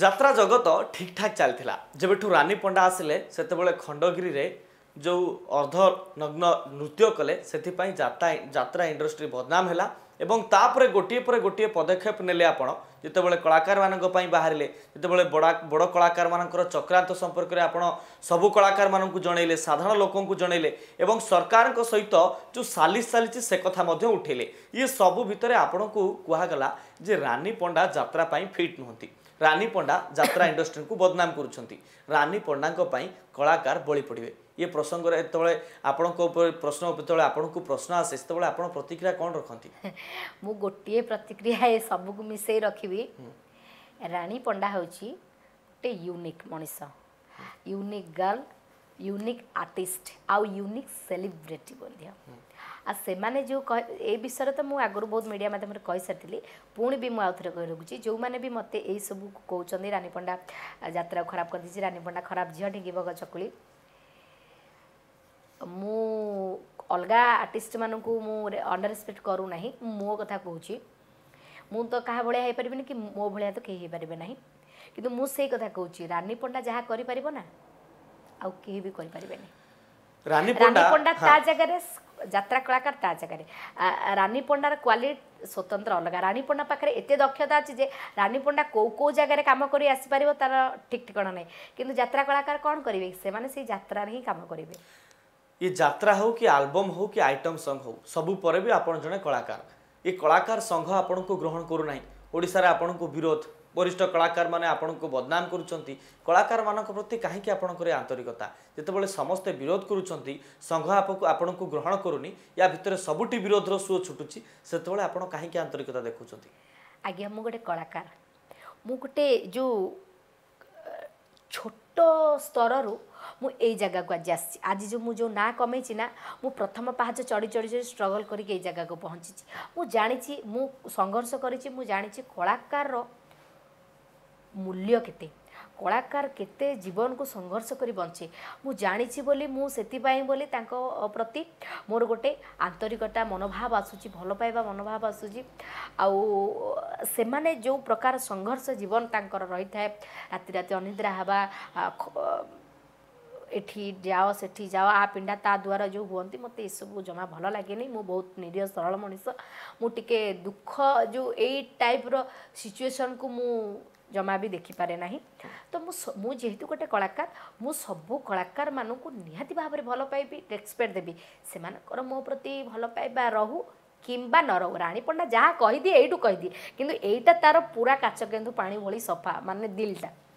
ଯାତ୍ରା ଜଗତ ଠିକ୍ଠାକ୍ ଚାଲିଥିଲା ଯେବେଠୁ ରାନୀ ପଣ୍ଡା ଆସିଲେ ସେତେବେଳେ ଖଣ୍ଡଗିରିରେ ଯେଉଁ ଅର୍ଦ୍ଧନଗ୍ନ ନୃତ୍ୟ କଲେ ସେଥିପାଇଁ ଯାତ୍ରା ଯାତ୍ରା ଇଣ୍ଡଷ୍ଟ୍ରି ବଦନାମ ହେଲା ଏବଂ ତାପରେ ଗୋଟିଏ ପରେ ଗୋଟିଏ ପଦକ୍ଷେପ ନେଲେ ଆପଣ ଯେତେବେଳେ କଳାକାରମାନଙ୍କ ପାଇଁ ବାହାରିଲେ ଯେତେବେଳେ ବଡ଼ ବଡ଼ କଳାକାରମାନଙ୍କର ଚକ୍ରାନ୍ତ ସମ୍ପର୍କରେ ଆପଣ ସବୁ କଳାକାରମାନଙ୍କୁ ଜଣେଇଲେ ସାଧାରଣ ଲୋକଙ୍କୁ ଜଣେଇଲେ ଏବଂ ସରକାରଙ୍କ ସହିତ ଯେଉଁ ସାଲିସ୍ ଚାଲିଛି ସେ କଥା ମଧ୍ୟ ଉଠେଇଲେ ଇଏ ସବୁ ଭିତରେ ଆପଣଙ୍କୁ କୁହାଗଲା ଯେ ରାନୀ ପଣ୍ଡା ଯାତ୍ରା ପାଇଁ ଫିଟ୍ ନୁହନ୍ତି ରାନୀ ପଣ୍ଡା ଯାତ୍ରା ଇଣ୍ଡଷ୍ଟ୍ରିକୁ ବଦନାମ କରୁଛନ୍ତି ରାନୀ ପଣ୍ଡାଙ୍କ ପାଇଁ କଳାକାର ବଳି ପଡ଼ିବେ ଇଏ ପ୍ରସଙ୍ଗରେ ଯେତେବେଳେ ଆପଣଙ୍କ ଉପରେ ପ୍ରଶ୍ନ ଯେତେବେଳେ ଆପଣଙ୍କୁ ପ୍ରଶ୍ନ ଆସେ ସେତେବେଳେ ଆପଣ ପ୍ରତିକ୍ରିୟା କ'ଣ ରଖନ୍ତି ମୁଁ ଗୋଟିଏ ପ୍ରତିକ୍ରିୟା ଏ ସବୁକୁ ମିଶାଇ ରଖିବି ରାଣୀ ପଣ୍ଡା ହେଉଛି ଗୋଟେ ୟୁନିକ୍ ମଣିଷ ୟୁନିକ୍ ଗର୍ଲ ୟୁନିକ୍ ଆର୍ଟିଷ୍ଟ ଆଉ ୟୁନିକ୍ ସେଲିବ୍ରିଟି ମଧ୍ୟ ଆଉ ସେମାନେ ଯେଉଁ ଏ ବିଷୟରେ ତ ମୁଁ ଆଗରୁ ବହୁତ ମିଡ଼ିଆ ମାଧ୍ୟମରେ କହିସାରିଥିଲି ପୁଣି ବି ମୁଁ ଆଉଥରେ କହି ରଖୁଛି ଯେଉଁମାନେ ବି ମୋତେ ଏଇସବୁ କହୁଛନ୍ତି ରାନୀ ପଣ୍ଡା ଯାତ୍ରାକୁ ଖରାପ କରିଦେଇଛି ରାନୀ ପଣ୍ଡା ଖରାପ ଝିଅ ଢିଙ୍ଗିବ ଚକୁଳି ମୁଁ ଅଲଗା ଆର୍ଟିଷ୍ଟମାନଙ୍କୁ ମୁଁ ଅଣ୍ଡର ରେସ୍ପେକ୍ଟ କରୁନାହିଁ ମୋ କଥା କହୁଛି ମୁଁ ତ କାହା ଭଳିଆ ହେଇପାରିବିନି କି ମୋ ଭଳିଆ ତ କେହି ହେଇପାରିବେ ନାହିଁ କିନ୍ତୁ ମୁଁ ସେଇ କଥା କହୁଛି ରାନୀ ପଣ୍ଡା ଯାହା କରିପାରିବ ନା ଆଉ କେହି ବି କରିପାରିବେନି ରାନୀ ପଣ୍ଡା ତା ଜାଗାରେ ଯାତ୍ରା କଳାକାର ତା ଜାଗାରେ ରାନୀପଣ୍ଡାର ପଣ୍ଡାର କ୍ୱାଲିଟି ସ୍ୱତନ୍ତ୍ର ଅଲଗା ରାଣୀ ପାଖରେ ଏତେ ଦକ୍ଷତା ଅଛି ଯେ ରାଣୀ କେଉଁ କେଉଁ ଜାଗାରେ କାମ କରି ଆସିପାରିବ ତାର ଠିକ୍ ଠିକଣା ନାହିଁ କିନ୍ତୁ ଯାତ୍ରା କଳାକାର କ'ଣ କରିବେ ସେମାନେ ସେଇ ଯାତ୍ରାରେ ହିଁ କାମ କରିବେ ଏ ଯାତ୍ରା ହେଉ କି ଆଲବମ୍ ହେଉ କି ଆଇଟମ୍ ସଙ୍ଗ୍ ହେଉ ସବୁ ପରେ ବି ଆପଣ ଜଣେ କଳାକାର ଏ କଳାକାର ସଂଘ ଆପଣଙ୍କୁ ଗ୍ରହଣ କରୁନାହିଁ ଓଡ଼ିଶାରେ ଆପଣଙ୍କୁ ବିରୋଧ ବରିଷ୍ଠ କଳାକାରମାନେ ଆପଣଙ୍କୁ ବଦନାମ କରୁଛନ୍ତି କଳାକାରମାନଙ୍କ ପ୍ରତି କାହିଁକି ଆପଣଙ୍କର ଆନ୍ତରିକତା ଯେତେବେଳେ ସମସ୍ତେ ବିରୋଧ କରୁଛନ୍ତି ସଂଘ ଆପକୁ ଆପଣଙ୍କୁ ଗ୍ରହଣ କରୁନି ୟା ଭିତରେ ସବୁଠି ବିରୋଧର ସୁଅ ଛୁଟୁଛି ସେତେବେଳେ ଆପଣ କାହିଁକି ଆନ୍ତରିକତା ଦେଖୁଛନ୍ତି ଆଜ୍ଞା ମୁଁ ଗୋଟେ କଳାକାର ମୁଁ ଗୋଟେ ଯେଉଁ ଛୋଟ ସ୍ତରରୁ ମୁଁ ଏଇ ଜାଗାକୁ ଆଜି ଆସିଛି ଆଜି ଯେଉଁ ମୁଁ ଯେଉଁ ନାଁ କମେଇଛି ନା ମୁଁ ପ୍ରଥମ ପାହାଚ ଚଢ଼ି ଚଢ଼ି ଚଢ଼ି ଷ୍ଟ୍ରଗଲ୍ କରିକି ଏଇ ଜାଗାକୁ ପହଞ୍ଚିଛି ମୁଁ ଜାଣିଛି ମୁଁ ସଂଘର୍ଷ କରିଛି ମୁଁ ଜାଣିଛି କଳାକାରର ମୂଲ୍ୟ କେତେ କଳାକାର କେତେ ଜୀବନକୁ ସଂଘର୍ଷ କରି ବଞ୍ଚେ ମୁଁ ଜାଣିଛି ବୋଲି ମୁଁ ସେଥିପାଇଁ ବୋଲି ତାଙ୍କ ପ୍ରତି ମୋର ଗୋଟେ ଆନ୍ତରିକତା ମନୋଭାବ ଆସୁଛି ଭଲ ପାଇବା ମନୋଭାବ ଆସୁଛି ଆଉ ସେମାନେ ଯେଉଁ ପ୍ରକାର ସଂଘର୍ଷ ଜୀବନ ତାଙ୍କର ରହିଥାଏ ରାତି ରାତି ଅନିଦ୍ରା ହେବା ଏଠି ଯାଅ ସେଠି ଯାଅ ଆ ପିଣ୍ଡା ତା ଦ୍ୱାରା ଯେଉଁ ହୁଅନ୍ତି ମୋତେ ଏସବୁ ଜମା ଭଲ ଲାଗେନି ମୁଁ ବହୁତ ନିରୀହ ସରଳ ମଣିଷ ମୁଁ ଟିକେ ଦୁଃଖ ଯେଉଁ ଏଇ ଟାଇପ୍ର ସିଚୁଏସନ୍କୁ ମୁଁ ଜମା ବି ଦେଖିପାରେ ନାହିଁ ତ ମୁଁ ମୁଁ ଯେହେତୁ ଗୋଟେ କଳାକାର ମୁଁ ସବୁ କଳାକାରମାନଙ୍କୁ ନିହାତି ଭାବରେ ଭଲ ପାଇବି ରେସ୍ପେକ୍ଟ ଦେବି ସେମାନଙ୍କର ମୋ ପ୍ରତି ଭଲ ପାଇବା ରହୁ କିମ୍ବା ନ ରହୁ ରାଣୀ ପଣ୍ଡା ଯାହା କହିଦିଏ ଏଇଠୁ କହିଦିଏ କିନ୍ତୁ ଏଇଟା ତାର ପୁରା କାଚକେନ୍ଦୁ ପାଣି ଭଳି ସଫା ମାନେ ଦିଲ୍ଟା